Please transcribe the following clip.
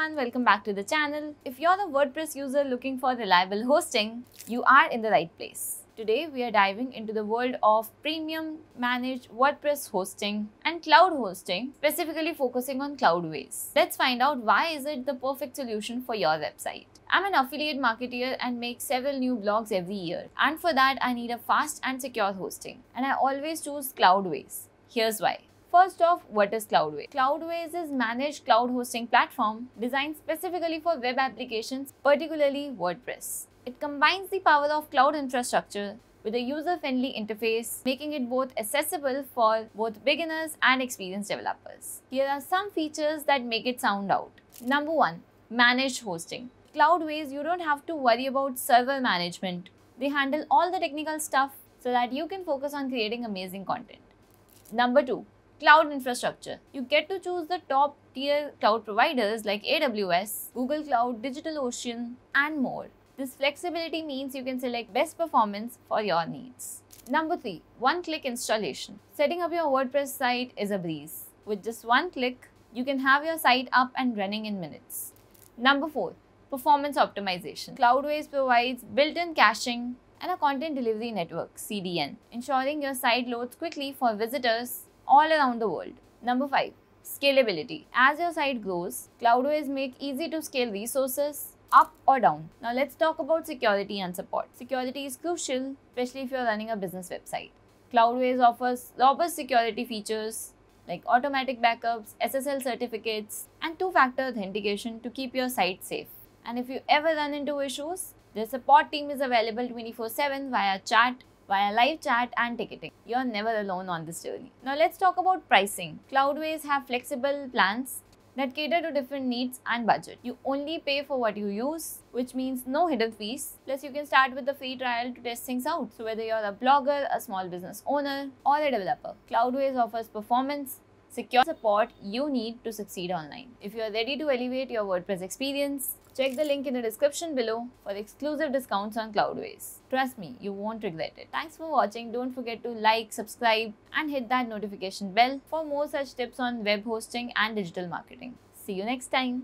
everyone, welcome back to the channel. If you're the WordPress user looking for reliable hosting, you are in the right place. Today we are diving into the world of premium managed WordPress hosting and cloud hosting, specifically focusing on Cloudways. Let's find out why is it the perfect solution for your website. I'm an affiliate marketer and make several new blogs every year. And for that I need a fast and secure hosting and I always choose Cloudways. Here's why. First off, what is Cloudways? Cloudways is managed cloud hosting platform designed specifically for web applications, particularly WordPress. It combines the power of cloud infrastructure with a user-friendly interface, making it both accessible for both beginners and experienced developers. Here are some features that make it sound out. Number 1. Managed hosting. Cloudways, you don't have to worry about server management. They handle all the technical stuff so that you can focus on creating amazing content. Number 2 cloud infrastructure. You get to choose the top tier cloud providers like AWS, Google Cloud, DigitalOcean, and more. This flexibility means you can select best performance for your needs. Number 3. One-click installation. Setting up your WordPress site is a breeze. With just one click, you can have your site up and running in minutes. Number 4. Performance optimization. Cloudways provides built-in caching and a content delivery network, CDN, ensuring your site loads quickly for visitors all around the world. Number 5. Scalability. As your site grows, CloudWays make easy to scale resources up or down. Now let's talk about security and support. Security is crucial, especially if you're running a business website. CloudWays offers robust security features like automatic backups, SSL certificates, and two-factor authentication to keep your site safe. And if you ever run into issues, the support team is available 24-7 via chat via live chat and ticketing. You're never alone on this journey. Now let's talk about pricing. Cloudways have flexible plans that cater to different needs and budget. You only pay for what you use, which means no hidden fees. Plus, you can start with the free trial to test things out. So, whether you're a blogger, a small business owner, or a developer, Cloudways offers performance, secure support you need to succeed online. If you are ready to elevate your WordPress experience, check the link in the description below for exclusive discounts on Cloudways. Trust me, you won't regret it. Thanks for watching. Don't forget to like, subscribe and hit that notification bell for more such tips on web hosting and digital marketing. See you next time.